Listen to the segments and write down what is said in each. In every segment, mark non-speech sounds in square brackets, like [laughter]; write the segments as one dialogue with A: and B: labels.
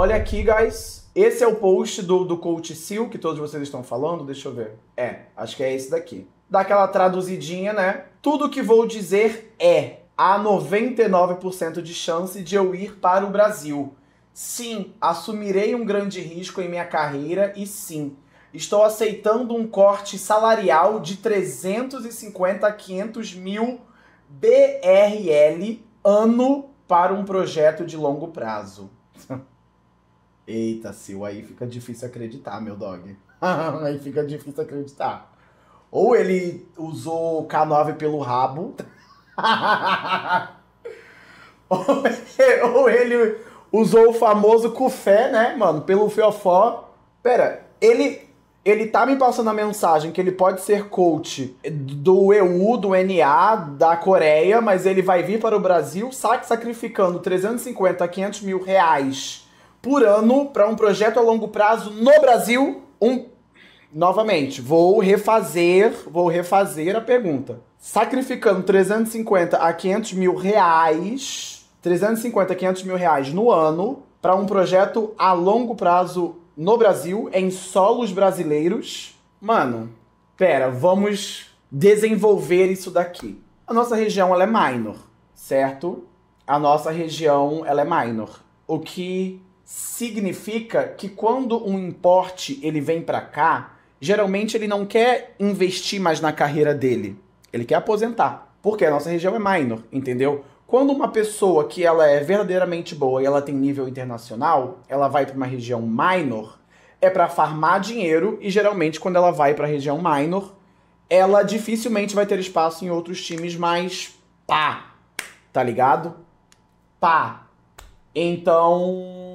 A: Olha aqui, guys. Esse é o post do, do Coach Seal que todos vocês estão falando. Deixa eu ver. É, acho que é esse daqui. Dá aquela traduzidinha, né? Tudo que vou dizer é há 99% de chance de eu ir para o Brasil. Sim, assumirei um grande risco em minha carreira e sim, estou aceitando um corte salarial de 350 a 500 mil BRL ano para um projeto de longo prazo. [laughs] Eita, Sil, aí fica difícil acreditar, meu dog. [laughs] aí fica difícil acreditar. Ou ele usou o K9 pelo rabo. [laughs] ou, ele, usou o famoso cufé, né, mano, pelo fiofó. Pera, ele ele tá me passando a mensagem que ele pode ser coach do EU, do NA, da Coreia, mas ele vai vir para o Brasil, sac sacrificando 350 a 500 mil reais por ano para um projeto a longo prazo no Brasil? Um novamente, vou refazer, vou refazer a pergunta. Sacrificando 350 a 500 mil reais, 350 a 500 mil reais no ano para um projeto a longo prazo no Brasil, em solos brasileiros. Mano, pera, vamos desenvolver isso daqui. A nossa região ela é minor, certo? A nossa região ela é minor. O que significa que quando um importe ele vem para cá, geralmente ele não quer investir mais na carreira dele. Ele quer aposentar, porque a nossa região é minor, entendeu? Quando uma pessoa que ela é verdadeiramente boa e ela tem nível internacional, ela vai para uma região minor é para farmar dinheiro e geralmente quando ela vai para a região minor, ela dificilmente vai ter espaço em outros times mais pá, tá ligado? Pá. Então,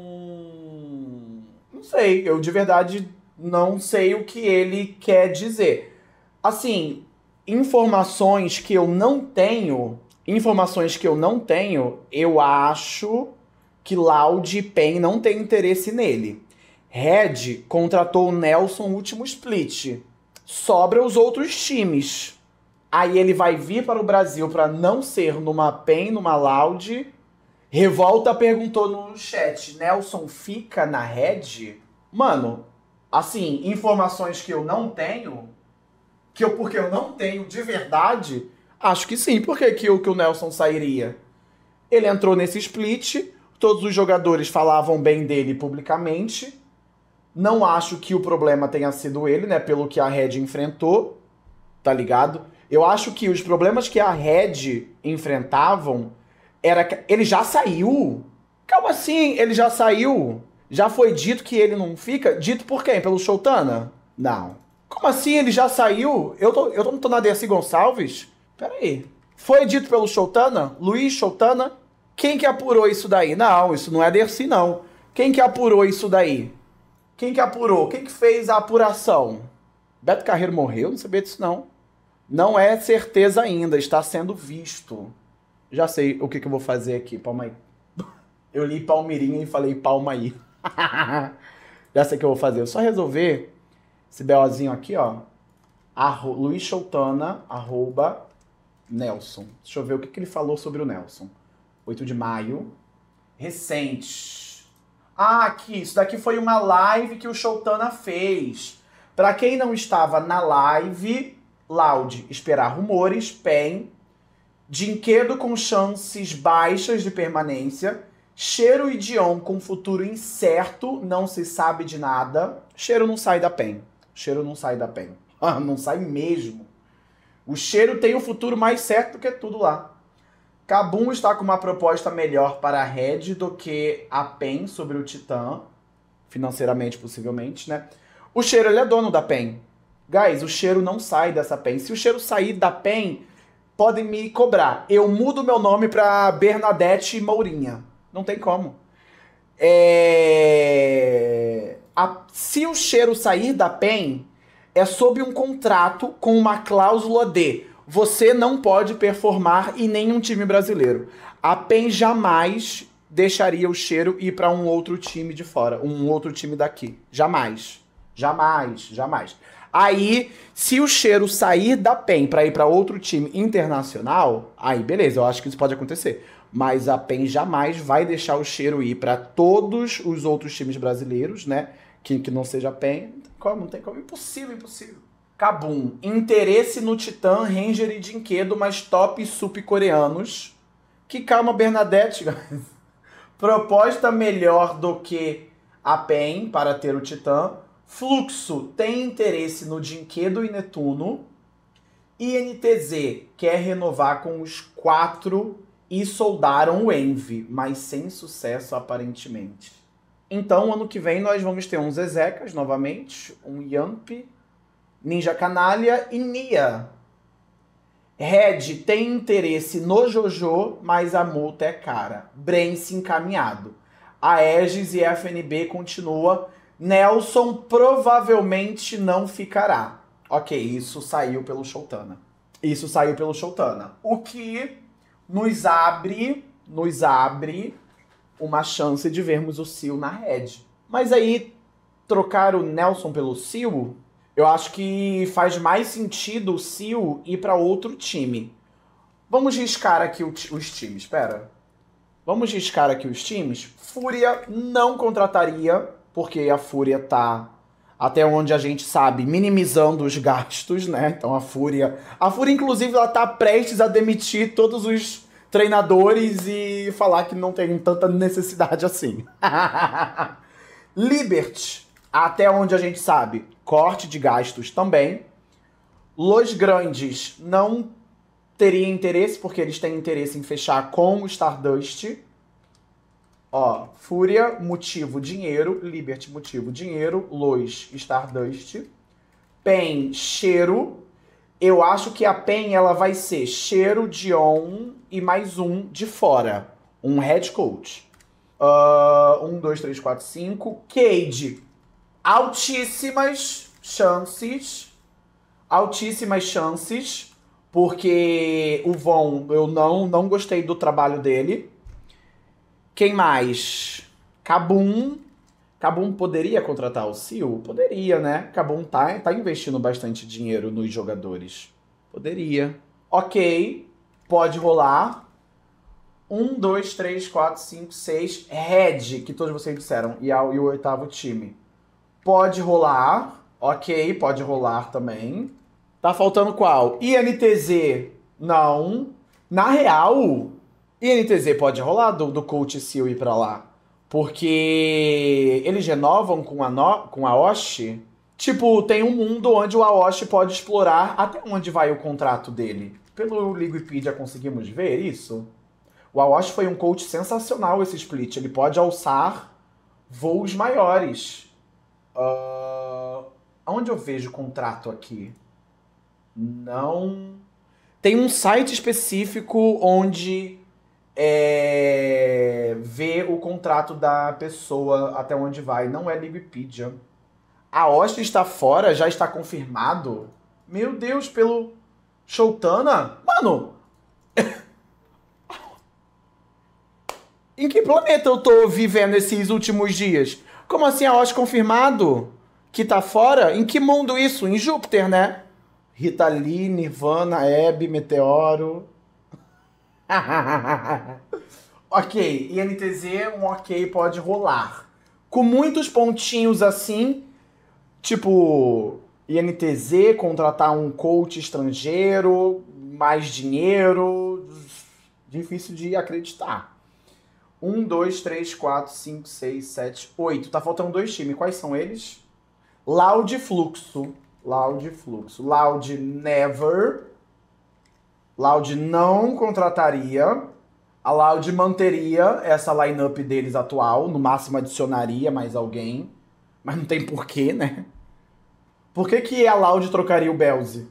A: sei. Eu de verdade não sei o que ele quer dizer. Assim, informações que eu não tenho, informações que eu não tenho, eu acho que Loud e Pen não tem interesse nele. Red contratou o Nelson no último split. Sobra os outros times. Aí ele vai vir para o Brasil para não ser numa PEN, numa Loud Revolta perguntou no chat, Nelson fica na Red? Mano, assim, informações que eu não tenho, que eu porque eu não tenho de verdade, acho que sim, porque que o que o Nelson sairia. Ele entrou nesse split, todos os jogadores falavam bem dele publicamente. Não acho que o problema tenha sido ele, né, pelo que a Red enfrentou, tá ligado? Eu acho que os problemas que a Red enfrentavam era que ele já saiu? Calma assim, ele já saiu? Já foi dito que ele não fica? Dito por quem? Pelo Shoutana? Não. Como assim ele já saiu? Eu, tô, eu não tô na Dercy Gonçalves? Peraí. Foi dito pelo Shoutana? Luiz Shoutana? Quem que apurou isso daí? Não, isso não é Dercy, não. Quem que apurou isso daí? Quem que apurou? Quem que fez a apuração? Beto Carreiro morreu? Não sabia disso, não. Não é certeza ainda, está sendo visto já sei o que, que eu vou fazer aqui, palma aí. Eu li Palmeirinha e falei palma aí. [laughs] já sei o que eu vou fazer. Eu só resolver esse BOzinho aqui, ó. Arro, Luiz Choutana, arroba Nelson. Deixa eu ver o que, que ele falou sobre o Nelson. 8 de maio. Recente. Ah, aqui, isso daqui foi uma live que o Choutana fez. Para quem não estava na live, Loud, Esperar Rumores, PEN, Dinquedo com chances baixas de permanência. Cheiro e Dion com futuro incerto, não se sabe de nada. Cheiro não sai da PEN. Cheiro não sai da PEN. [laughs] Ah, não sai mesmo. O cheiro tem o um futuro mais certo que tudo lá. Cabum está com uma proposta melhor para a Red do que a PEN sobre o Titã, financeiramente possivelmente, né? O cheiro ele é dono da PEN. Guys, o cheiro não sai dessa PEN. Se o cheiro sair da PEN, podem me cobrar. Eu mudo meu nome para Bernadette Mourinha. Não tem como. É... A... Se o cheiro sair da PEN, é sob um contrato com uma cláusula de você não pode performar em nenhum time brasileiro. A PEN jamais deixaria o cheiro ir para um outro time de fora, um outro time daqui. Jamais. Jamais, jamais. Aí, se o cheiro sair da PEN para ir para outro time internacional, aí beleza, eu acho que isso pode acontecer. Mas a PEN jamais vai deixar o cheiro ir para todos os outros times brasileiros, né? Que, que não seja a PEN. Como? Não tem como. Impossível, impossível. Cabum. Interesse no Titã, Ranger e Dinquedo, mas top sup coreanos. Que calma, Bernadette. [laughs] Proposta melhor do que a PEN para ter o Titã Fluxo tem interesse no Dinquedo e Netuno. INTZ quer renovar com os quatro e soldaram o Envy, mas sem sucesso aparentemente. Então, ano que vem, nós vamos ter um Zezecas novamente, um Yamp, Ninja Canalha e Nia. Red tem interesse no Jojo, mas a multa é cara. se encaminhado. A Aegis e a FNB continua Nelson provavelmente não ficará. Ok, isso saiu pelo Showtana. Isso saiu pelo Showtana. O que nos abre, nos abre uma chance de vermos o Sil na Red. Mas aí, trocar o Nelson pelo Sil, eu acho que faz mais sentido o Sil ir para outro time. Vamos riscar aqui os times, espera. Vamos riscar aqui os times. Fúria não contrataria porque a Fúria tá até onde a gente sabe, minimizando os gastos, né? Então a Fúria, a Fúria inclusive ela tá prestes a demitir todos os treinadores e falar que não tem tanta necessidade assim. [laughs] Liberty, até onde a gente sabe, corte de gastos também. Los Grandes não teria interesse porque eles têm interesse em fechar com o Stardust. Ó, Fúria, motivo, dinheiro. Liberty, motivo, dinheiro. Lois, Stardust. Pen, cheiro. Eu acho que a Pen ela vai ser cheiro, de on e mais um de fora. Um head coach. Uh, um, dois, três, quatro, cinco. Cade, altíssimas chances. Altíssimas chances. Porque o Von, eu não, não gostei do trabalho dele quem mais? Cabum. Cabum poderia contratar o Sil? Poderia, né? Cabum tá, tá investindo bastante dinheiro nos jogadores. Poderia. Ok, pode rolar. Um, dois, três, quatro, cinco, seis. Red, que todos vocês disseram. E, ao, e o oitavo time. Pode rolar. Ok, pode rolar também. Tá faltando qual? INTZ. Não. Na real, e NTZ pode rolar do, do Coach Seal ir pra lá. Porque eles renovam com a, no, com a Oshi. Tipo, tem um mundo onde o Aoshi pode explorar até onde vai o contrato dele. Pelo Liquipedia conseguimos ver isso. O Aoshi foi um coach sensacional esse split. Ele pode alçar voos maiores. Uh, ah, onde eu vejo o contrato aqui? Não. Tem um site específico onde é, ver o contrato da pessoa até onde vai. Não é Liquipedia. A Austin está fora, já está confirmado. Meu Deus, pelo Shoutana, Mano! [laughs] em que planeta eu tô vivendo esses últimos dias? Como assim a Austin confirmado? Que tá fora? Em que mundo isso? Em Júpiter, né? Rita Nirvana, Hebe, Meteoro. [laughs] ok, INTZ, um ok pode rolar. Com muitos pontinhos assim, tipo INTZ, contratar um coach estrangeiro, mais dinheiro, difícil de acreditar. Um, dois, três, quatro, cinco, seis, sete, oito. Tá faltando dois times. Quais são eles? Loud Fluxo. Loud Fluxo. Loud Never. Loud não contrataria. A Loud manteria essa lineup deles atual, no máximo adicionaria mais alguém. Mas não tem porquê, né? Por que, que a Loud trocaria o Belze?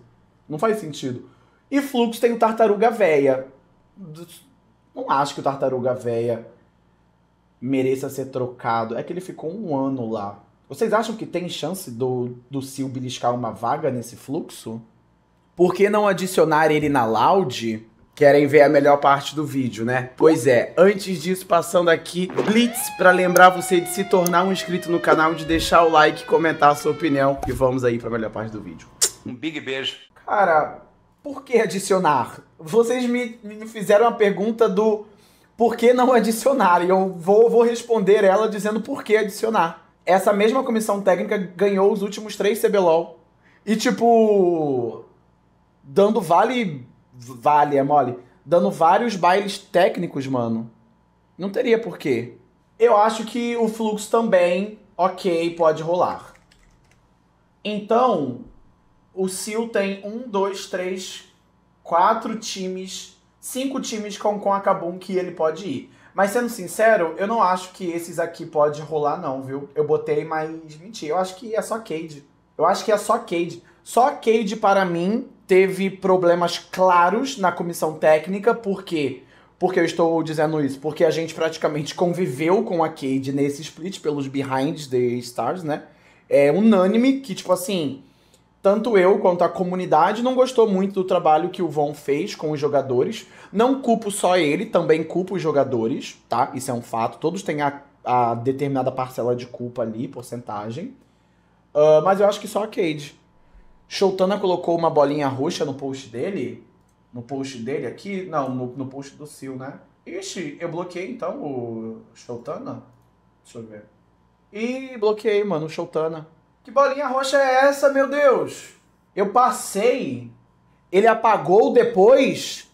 A: Não faz sentido. E Flux tem o Tartaruga Véia. Não acho que o Tartaruga Véia mereça ser trocado. É que ele ficou um ano lá. Vocês acham que tem chance do, do Sil beliscar uma vaga nesse fluxo? por que não adicionar ele na loud? Querem ver a melhor parte do vídeo, né? Pois é, antes disso, passando aqui, Blitz, para lembrar você de se tornar um inscrito no canal, de deixar o like, comentar a sua opinião. E vamos aí para a melhor parte do vídeo. Um big beijo. Cara, por que adicionar? Vocês me, me fizeram a pergunta do por que não adicionar? E eu vou, vou responder ela dizendo por que adicionar. Essa mesma comissão técnica ganhou os últimos três CBLOL. E tipo dando vale. Vale, é mole. Dando vários bailes técnicos, mano. Não teria porquê. Eu acho que o fluxo também, ok, pode rolar. Então, o Sil tem um, dois, três, quatro times, cinco times com, com a Kabum que ele pode ir. Mas sendo sincero, eu não acho que esses aqui pode rolar, não, viu? Eu botei, mas menti. Eu acho que é só Cade. Eu acho que é só Cade. Só Cade, para mim, teve problemas claros na comissão técnica, porque porque eu estou dizendo isso? Porque a gente praticamente conviveu com a Cade nesse split pelos behinds the stars, né? É unânime que, tipo assim, tanto eu quanto a comunidade não gostou muito do trabalho que o Von fez com os jogadores. Não culpo só ele, também culpo os jogadores, tá? Isso é um fato. Todos têm a, a determinada parcela de culpa ali, porcentagem. Uh, mas eu acho que só a Cade Shoutana colocou uma bolinha roxa no post dele. No post dele aqui? Não, no, no post do Sil, né? Ixi, eu bloqueei então o Shoutana? Deixa eu ver. E bloqueei, mano, o Shoutana. Que bolinha roxa é essa, meu Deus? Eu passei. Ele apagou depois.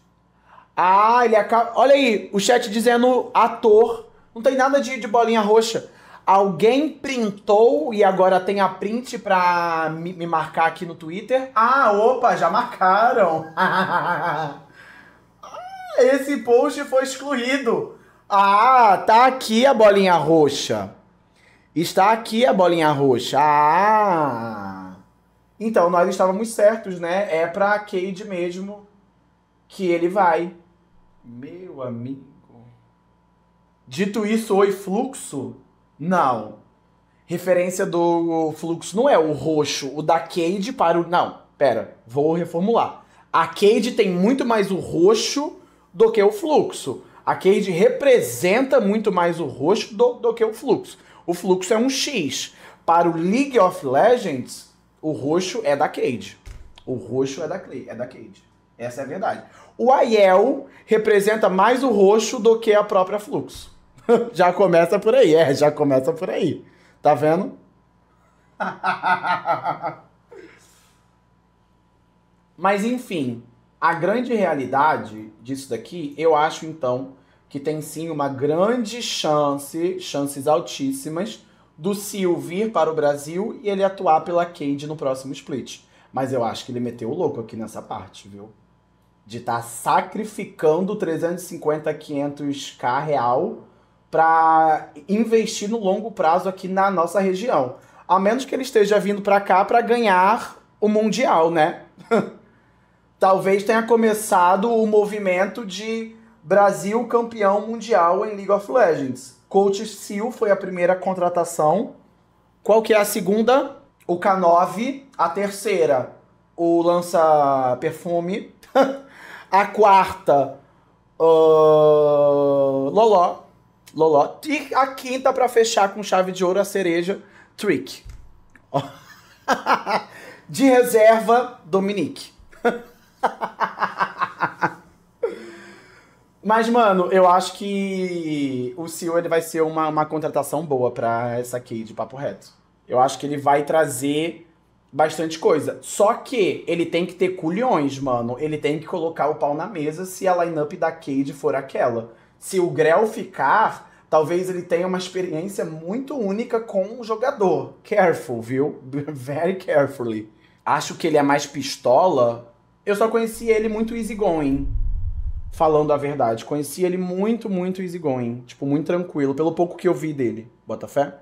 A: Ah, ele acaba. Olha aí, o chat dizendo ator. Não tem nada de, de bolinha roxa. Alguém printou e agora tem a print pra me, me marcar aqui no Twitter. Ah, opa, já marcaram. [laughs] Esse post foi excluído. Ah, tá aqui a bolinha roxa. Está aqui a bolinha roxa. Ah! Então nós estávamos certos, né? É pra Cade mesmo que ele vai. Meu amigo. Dito isso, oi fluxo. Não. Referência do fluxo não é o roxo, o da Cade para o. Não, pera, vou reformular. A Cade tem muito mais o roxo do que o fluxo. A Cade representa muito mais o roxo do, do que o fluxo. O fluxo é um X. Para o League of Legends, o roxo é da Cade. O roxo é da, é da Cade. Essa é a verdade. O Aiel representa mais o roxo do que a própria fluxo. [laughs] já começa por aí, é, já começa por aí. Tá vendo? [laughs] Mas enfim, a grande realidade disso daqui, eu acho então que tem sim uma grande chance, chances altíssimas, do Sil vir para o Brasil e ele atuar pela Cade no próximo split. Mas eu acho que ele meteu o louco aqui nessa parte, viu? De estar tá sacrificando 350, 500k real para investir no longo prazo aqui na nossa região. A menos que ele esteja vindo para cá para ganhar o Mundial, né? [laughs] Talvez tenha começado o movimento de Brasil campeão mundial em League of Legends. Coach Seal foi a primeira contratação. Qual que é a segunda? O K9. A terceira, o Lança Perfume. [laughs] a quarta, o Loló. Loló. E a quinta para fechar com chave de ouro a cereja, Trick. [laughs] de reserva, Dominique. [laughs] Mas, mano, eu acho que o CEO ele vai ser uma, uma contratação boa para essa aqui de papo reto. Eu acho que ele vai trazer bastante coisa. Só que ele tem que ter culhões, mano. Ele tem que colocar o pau na mesa se a lineup da Cade for aquela se o Grell ficar, talvez ele tenha uma experiência muito única com o jogador. Careful, viu? [laughs] Very carefully. Acho que ele é mais pistola. Eu só conheci ele muito easygoing. Falando a verdade, conheci ele muito, muito easygoing. Tipo, muito tranquilo, pelo pouco que eu vi dele. Bota fé?